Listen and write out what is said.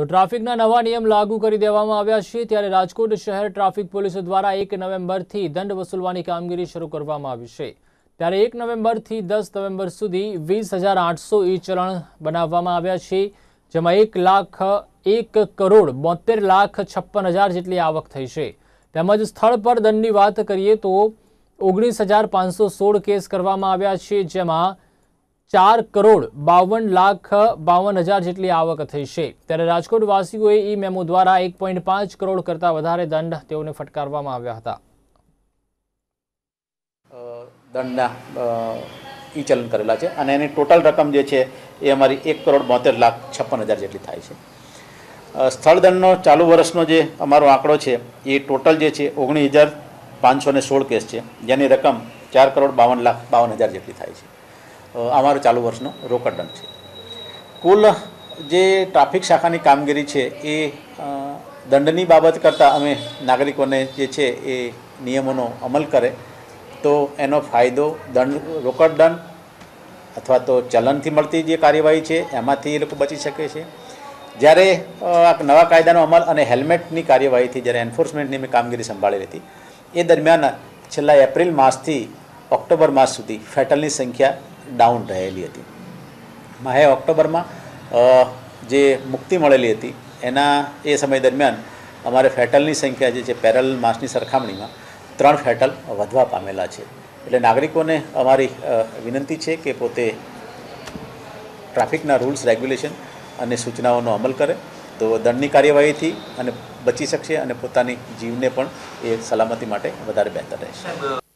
તો ટ્રાફિકના નવા નિયમ લાગુ કરી દેવામાં આવ્યા છે ત્યારે રાજકોટ શહેર ટ્રાફિક પોલીસ દ્વારા એક નવેમ્બરથી દંડ વસૂલવાની કામગીરી શરૂ કરવામાં આવી છે ત્યારે એક નવેમ્બરથી દસ નવેમ્બર સુધી વીસ હજાર આઠસો ઈ ચલણ બનાવવામાં આવ્યા છે જેમાં એક લાખ એક કરોડ બોતેર લાખ છપ્પન હજાર જેટલી આવક થઈ છે તેમજ સ્થળ પર દંડની વાત કરીએ તો ઓગણીસ હજાર પાંચસો સોળ કેસ કરવામાં આવ્યા છે જેમાં ચાર કરોડ બાવન લાખ બાવન હજાર જેટલી આવક થઈ છે ત્યારે રાજકોટવાસીઓએ વાસીઓએ ઈ મેમો દ્વારા એક પોઈન્ટ પાંચ કરોડ કરતાં વધારે દંડ તેઓને ફટકારવામાં આવ્યા હતા દંડના ઈ ચલન કરેલા છે અને એની ટોટલ રકમ જે છે એ અમારી એક કરોડ બોતેર લાખ છપ્પન હજાર જેટલી થાય છે સ્થળ દંડનો ચાલુ વર્ષનો જે અમારો આંકડો છે એ ટોટલ જે છે ઓગણીસ હજાર પાંચસો સોળ કેસ છે જેની રકમ ચાર કરોડ બાવન લાખ બાવન હજાર જેટલી થાય છે અમારું ચાલુ વર્ષનો રોકડ દંડ છે કુલ જે ટ્રાફિક શાખાની કામગીરી છે એ દંડની બાબત કરતાં અમે નાગરિકોને જે છે એ નિયમોનો અમલ કરે તો એનો ફાયદો દંડ રોકડ દંડ અથવા તો ચલનથી મળતી જે કાર્યવાહી છે એમાંથી એ લોકો બચી શકે છે જ્યારે આ નવા કાયદાનો અમલ અને હેલ્મેટની કાર્યવાહીથી જ્યારે એન્ફોર્સમેન્ટની મેં કામગીરી સંભાળી હતી એ દરમિયાન છેલ્લા એપ્રિલ માસથી ઓક્ટોબર માસ સુધી ફેટલની સંખ્યા ડાઉન રહેલી હતી માહે ઓક્ટોબરમાં જે મુક્તિ મળેલી હતી એના એ સમય દરમિયાન અમારે ફેટલની સંખ્યા જે છે પેરેલ માસની સરખામણીમાં ત્રણ ફેટલ વધવા પામેલા છે એટલે નાગરિકોને અમારી વિનંતી છે કે પોતે ટ્રાફિકના રૂલ્સ રેગ્યુલેશન અને સૂચનાઓનો અમલ કરે તો દંડની કાર્યવાહીથી અને બચી શકશે અને પોતાની જીવને પણ એ સલામતી માટે વધારે બહેતર રહેશે